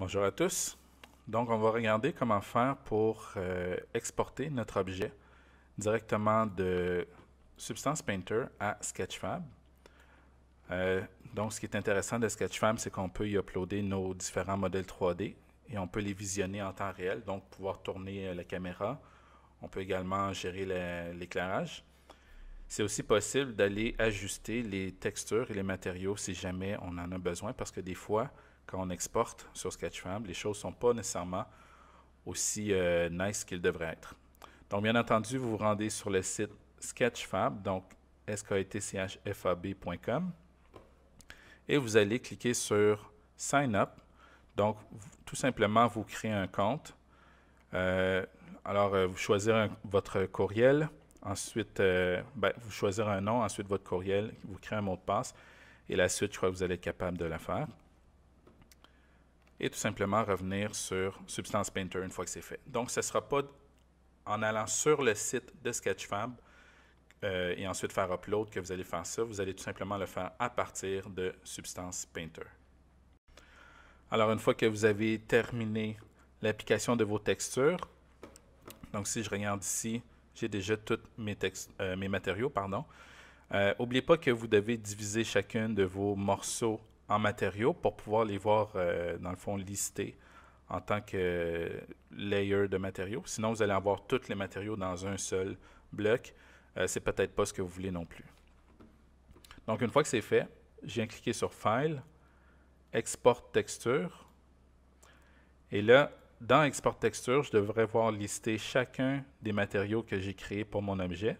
Bonjour à tous. Donc, on va regarder comment faire pour euh, exporter notre objet directement de Substance Painter à Sketchfab. Euh, donc, ce qui est intéressant de Sketchfab, c'est qu'on peut y uploader nos différents modèles 3D et on peut les visionner en temps réel, donc pouvoir tourner euh, la caméra. On peut également gérer l'éclairage. C'est aussi possible d'aller ajuster les textures et les matériaux si jamais on en a besoin, parce que des fois, quand on exporte sur Sketchfab, les choses ne sont pas nécessairement aussi euh, nice qu'elles devraient être. Donc, bien entendu, vous vous rendez sur le site Sketchfab, donc sketchfab.com, et vous allez cliquer sur Sign Up. Donc, tout simplement, vous créez un compte. Euh, alors, euh, vous choisissez votre courriel, ensuite, ben, vous choisissez un nom, ensuite votre courriel, vous créez un mot de passe, et la suite, je crois que vous allez être capable de la faire et tout simplement revenir sur Substance Painter une fois que c'est fait. Donc, ce ne sera pas en allant sur le site de Sketchfab euh, et ensuite faire upload que vous allez faire ça. Vous allez tout simplement le faire à partir de Substance Painter. Alors, une fois que vous avez terminé l'application de vos textures, donc si je regarde ici, j'ai déjà tous mes, euh, mes matériaux. pardon. Euh, pas que vous devez diviser chacun de vos morceaux en matériaux pour pouvoir les voir, euh, dans le fond, listés en tant que layer de matériaux. Sinon, vous allez avoir tous les matériaux dans un seul bloc. Euh, c'est peut-être pas ce que vous voulez non plus. Donc, une fois que c'est fait, je viens cliquer sur File, Export texture. Et là, dans Export texture, je devrais voir lister chacun des matériaux que j'ai créés pour mon objet.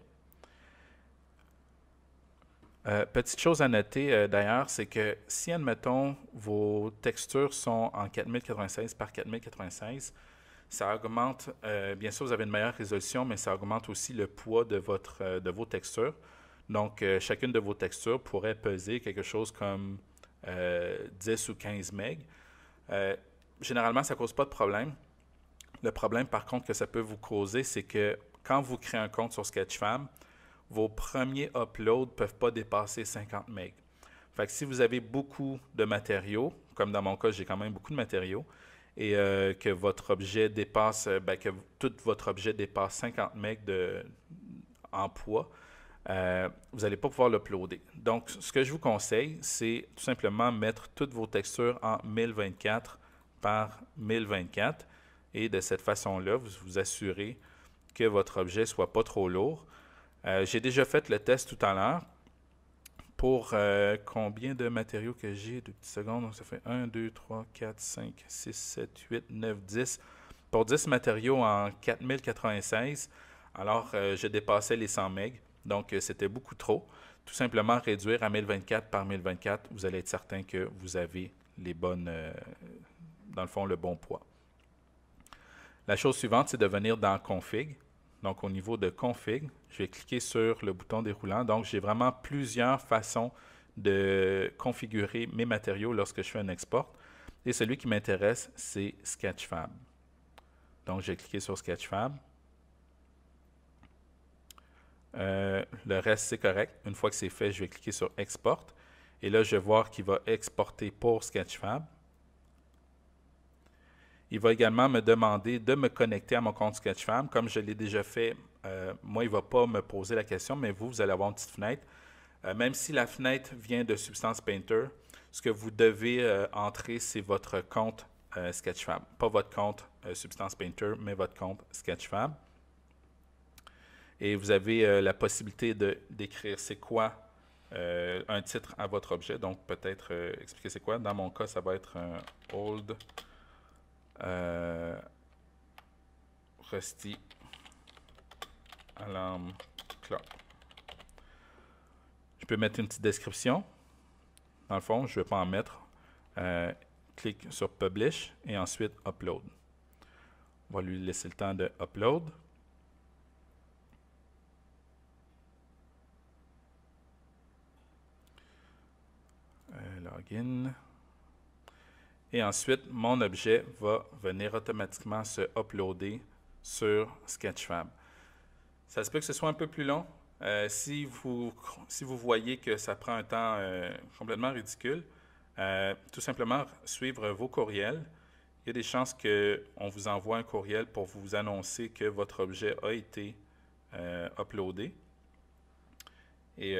Euh, petite chose à noter euh, d'ailleurs, c'est que si, admettons, vos textures sont en 4096 par 4096, ça augmente, euh, bien sûr, vous avez une meilleure résolution, mais ça augmente aussi le poids de, votre, de vos textures. Donc, chacune de vos textures pourrait peser quelque chose comme 10 ou 15 MB. généralement, ça ne cause pas de problème. Le problème, par contre, que ça peut vous causer, c'est que quand vous créez un compte sur Sketchfab, vos premiers uploads ne peuvent pas dépasser 50 MB. Fait si vous avez beaucoup de matériaux, comme dans mon cas, j'ai quand même beaucoup de matériaux, et euh, que votre objet dépasse, euh, ben, que tout votre objet dépasse 50 MB de, en poids, euh, vous n'allez pas pouvoir l'uploader. Donc, ce que je vous conseille, c'est tout simplement mettre toutes vos textures en 1024 par 1024. Et de cette façon-là, vous vous assurez que votre objet ne soit pas trop lourd. Euh, j'ai déjà fait le test tout à l'heure pour euh, combien de matériaux que j'ai, deux petites secondes, donc ça fait 1, 2, 3, 4, 5, 6, 7, 8, 9, 10. Pour 10 matériaux en 4096, alors j'ai euh, je dépassais les 100 MB, donc c'était beaucoup trop. Tout simplement réduire à 1024 par 1024, vous allez être certain que vous avez les bonnes, dans le fond, le bon poids. La chose suivante, c'est de venir dans Config. Donc, au niveau de config, je vais cliquer sur le bouton déroulant. Donc, j'ai vraiment plusieurs façons de configurer mes matériaux lorsque je fais un export. Et celui qui m'intéresse, c'est Sketchfab. Donc, je vais cliquer sur Sketchfab. Euh, le reste, c'est correct. Une fois que c'est fait, je vais cliquer sur Export. Et là, je vais voir qu'il va exporter pour Sketchfab. Il va également me demander de me connecter à mon compte Sketchfab Comme je l'ai déjà fait, euh, moi, il ne va pas me poser la question, mais vous, vous allez avoir une petite fenêtre. Euh, même si la fenêtre vient de Substance Painter, ce que vous devez euh, entrer, c'est votre compte Sketchfab. Pas votre compte Substance Painter, mais votre compte Sketchfab. Et vous avez la possibilité d'écrire c'est quoi un titre à votre objet. Donc, peut-être expliquer c'est quoi. Dans mon cas, ça va être un old euh, Rusty Alarm Clock. Je peux mettre une petite description. Dans le fond, je ne vais pas en mettre. Euh, clique sur Publish et ensuite Upload. On va lui laisser le temps de Upload. Euh, login. Et ensuite, mon objet va venir automatiquement se uploader sur Sketchfab. Ça se peut que ce soit un peu plus long. Euh, si, vous, si vous voyez que ça prend un temps euh, complètement ridicule, euh, tout simplement suivre vos courriels. Il y a des chances qu'on vous envoie un courriel pour vous annoncer que votre objet a été uploadé. Et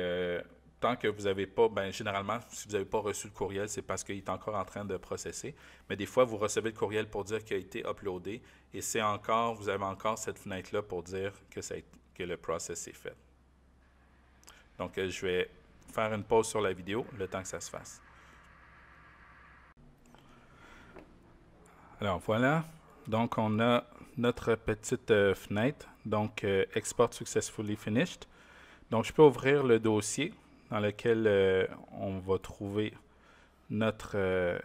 que vous n'avez pas, ben, généralement, si vous n'avez pas reçu le courriel, c'est parce qu'il est encore en train de processer. Mais des fois, vous recevez le courriel pour dire qu'il a été uploadé et c'est encore, vous avez encore cette fenêtre-là pour dire que, ça, que le process est fait. Donc, euh, je vais faire une pause sur la vidéo le temps que ça se fasse. Alors voilà, donc on a notre petite euh, fenêtre, donc euh, Export Successfully Finished. Donc je peux ouvrir le dossier dans lequel euh, on va trouver notre, euh,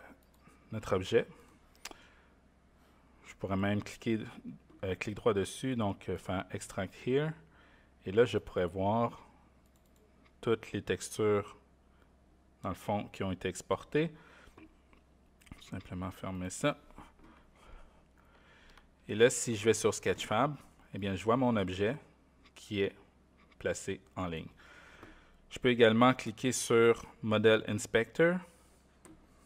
notre objet. Je pourrais même cliquer, euh, clic droit dessus, donc faire Extract Here. Et là, je pourrais voir toutes les textures, dans le fond, qui ont été exportées. simplement fermer ça. Et là, si je vais sur Sketchfab, et eh bien, je vois mon objet qui est placé en ligne. Je peux également cliquer sur Model Inspector.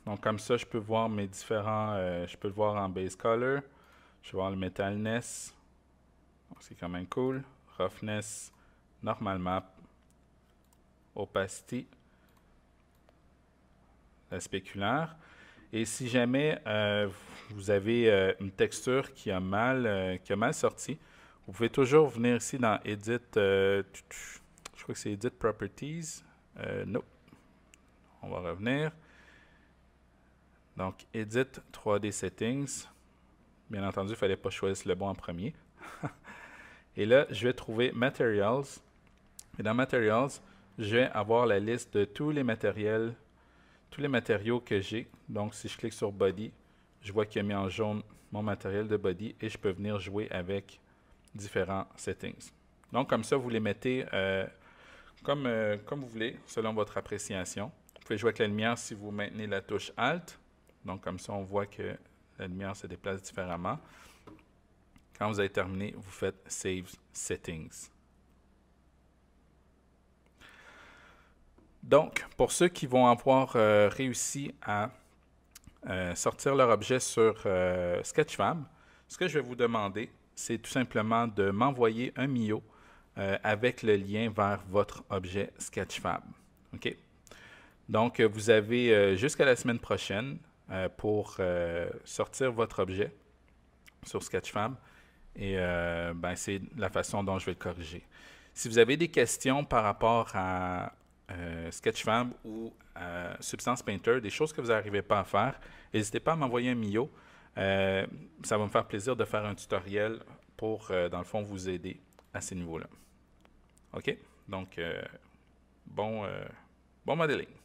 Donc comme ça, je peux voir mes différents... Euh, je peux le voir en Base Color. Je vais voir le Metalness. C'est quand même cool. Roughness, Normal Map, Opacity, La spéculaire. Et si jamais euh, vous avez euh, une texture qui a, mal, qui a mal sorti, vous pouvez toujours venir ici dans Edit, je crois que c'est Edit Properties. Euh, non. On va revenir. Donc, Edit 3D Settings. Bien entendu, il ne fallait pas choisir le bon en premier. Et là, je vais trouver Materials. Et dans Materials, je vais avoir la liste de tous les matériels, tous les matériaux que j'ai. Donc, si je clique sur Body, je vois qu'il y a mis en jaune mon matériel de body et je peux venir jouer avec différents settings. Donc, comme ça, vous les mettez euh, euh, comme, vous voulez, selon votre appréciation. Vous pouvez jouer avec la lumière si vous maintenez la touche Alt. Donc, comme ça, on voit que la lumière se déplace différemment. Quand vous avez terminé, vous faites Save Settings. Donc, pour ceux qui vont avoir euh, réussi à euh, sortir leur objet sur Sketchfab, ce que je vais vous demander, c'est tout simplement de m'envoyer un Mio euh, avec le lien vers votre objet Sketchfab. OK? Donc, euh, vous avez euh, jusqu'à la semaine prochaine pour sortir votre objet sur Sketchfab. Et ben, c'est la façon dont je vais le corriger. Si vous avez des questions par rapport à Sketchfab ou à Substance Painter, des choses que vous n'arrivez pas à faire, n'hésitez pas à m'envoyer un mio. ça va me faire plaisir de faire un tutoriel pour, dans le fond, vous aider à ces niveaux-là. OK? Donc, euh, bon, euh, bon modeling.